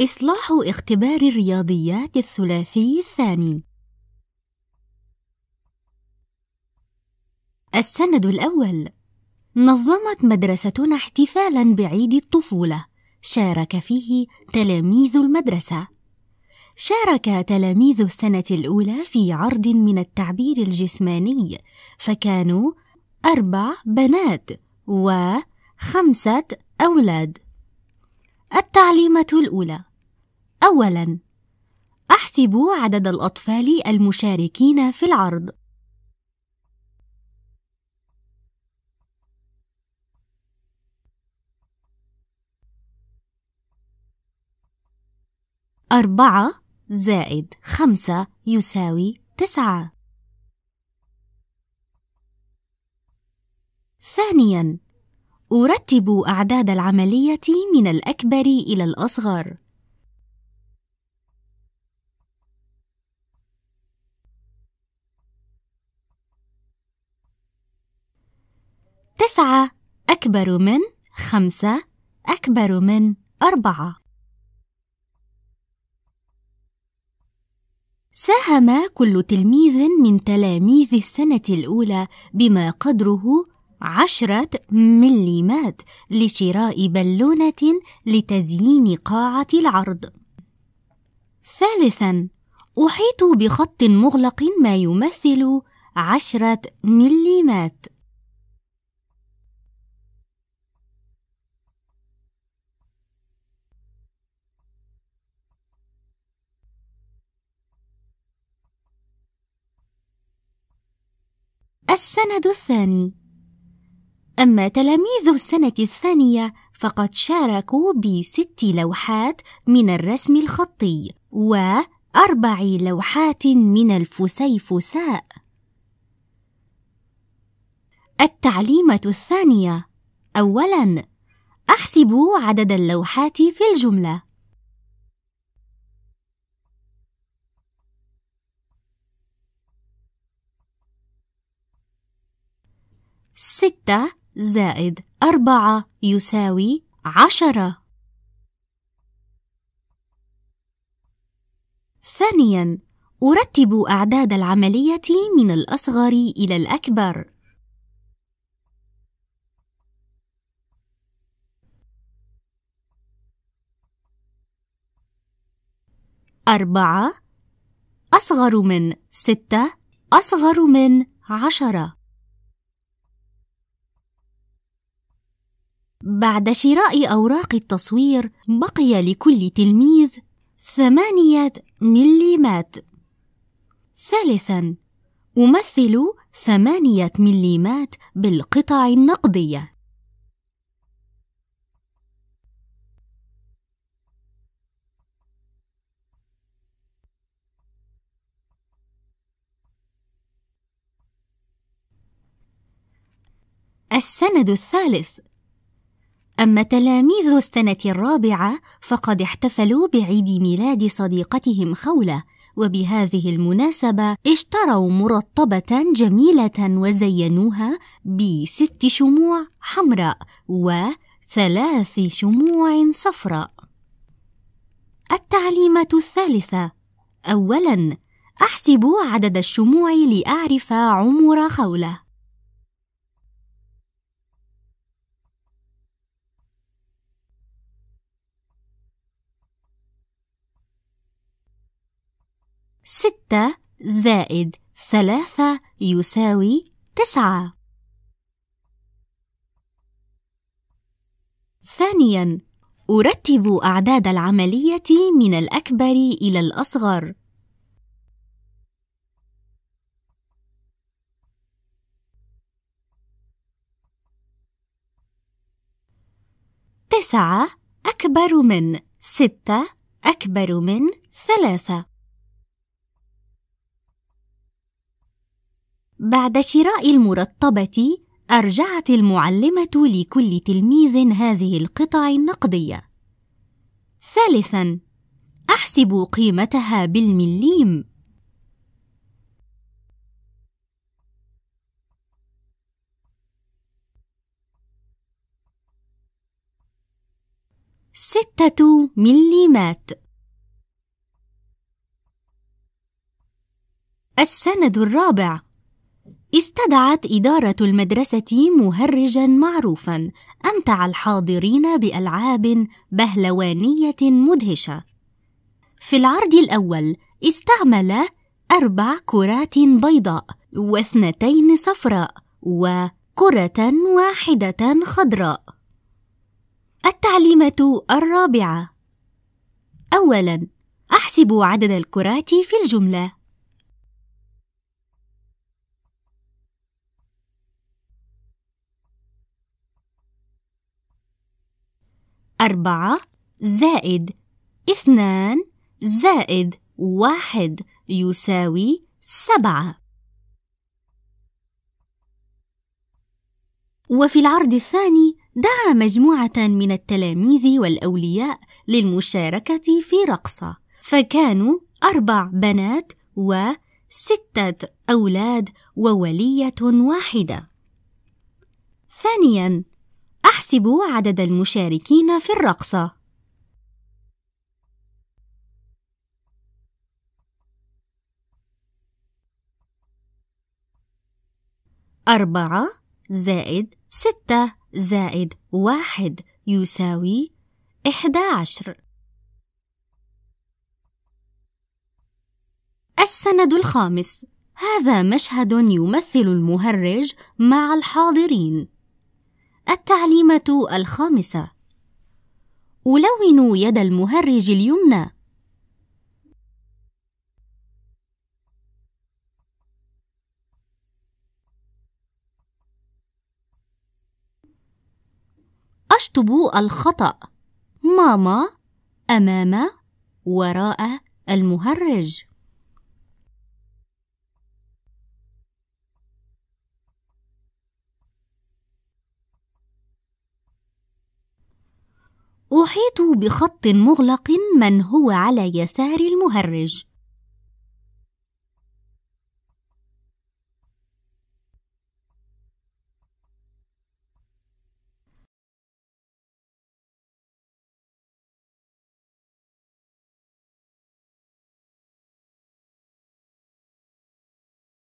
إصلاح اختبار الرياضيات الثلاثي الثاني السند الأول نظمت مدرستنا احتفالاً بعيد الطفولة شارك فيه تلاميذ المدرسة شارك تلاميذ السنة الأولى في عرض من التعبير الجسماني فكانوا أربع بنات وخمسة أولاد التعليمة الأولى أولاً أحسب عدد الأطفال المشاركين في العرض أربعة زائد خمسة يساوي تسعة ثانياً أرتب أعداد العملية من الأكبر إلى الأصغر. تسعة أكبر من خمسة أكبر من أربعة. ساهم كل تلميذ من تلاميذ السنة الأولى بما قدره عشرة مليمات لشراء بالونة لتزيين قاعة العرض. ثالثًا، أحيط بخط مغلق ما يمثل عشرة مليمات. السند الثاني أما تلاميذ السنة الثانية فقد شاركوا بست لوحات من الرسم الخطي وأربع لوحات من الفسيفساء التعليمة الثانية أولاً أحسبوا عدد اللوحات في الجملة ستة زائد أربعة يساوي عشرة ثانياً أرتب أعداد العملية من الأصغر إلى الأكبر أربعة أصغر من ستة أصغر من عشرة بعد شراء أوراق التصوير بقي لكل تلميذ ثمانية مليمات ثالثا أمثل ثمانية مليمات بالقطع النقدية السند الثالث أما تلاميذ السنة الرابعة فقد احتفلوا بعيد ميلاد صديقتهم خولة، وبهذه المناسبة اشتروا مرطبة جميلة وزينوها بست شموع حمراء وثلاث شموع صفراء. التعليمة الثالثة: أولاً، أحسب عدد الشموع لأعرف عمر خولة. ستة زائد ثلاثة يساوي تسعة ثانياً أرتب أعداد العملية من الأكبر إلى الأصغر تسعة أكبر من ستة أكبر من ثلاثة بعد شراء المرطبة أرجعت المعلمة لكل تلميذ هذه القطع النقدية. ثالثاً: أحسب قيمتها بالمليم. ستة مليمات السند الرابع استدعت إدارة المدرسة مهرجا معروفا أمتع الحاضرين بألعاب بهلوانية مدهشة. في العرض الأول استعمل أربع كرات بيضاء واثنتين صفراء وكرة واحدة خضراء. التعليمة الرابعة أولاً أحسب عدد الكرات في الجملة أربعة زائد اثنان زائد واحد يساوي سبعة وفي العرض الثاني دعا مجموعة من التلاميذ والأولياء للمشاركة في رقصة فكانوا أربع بنات وستة أولاد وولية واحدة ثانياً أحسب عدد المشاركين في الرقصة. أربعة زائد ستة زائد واحد يساوي إحدى عشر السند الخامس هذا مشهد يمثل المهرج مع الحاضرين التعليمة الخامسة ألون يد المهرج اليمنى أشطب الخطأ ماما أمام وراء المهرج أحيط بخط مغلق من هو على يسار المهرج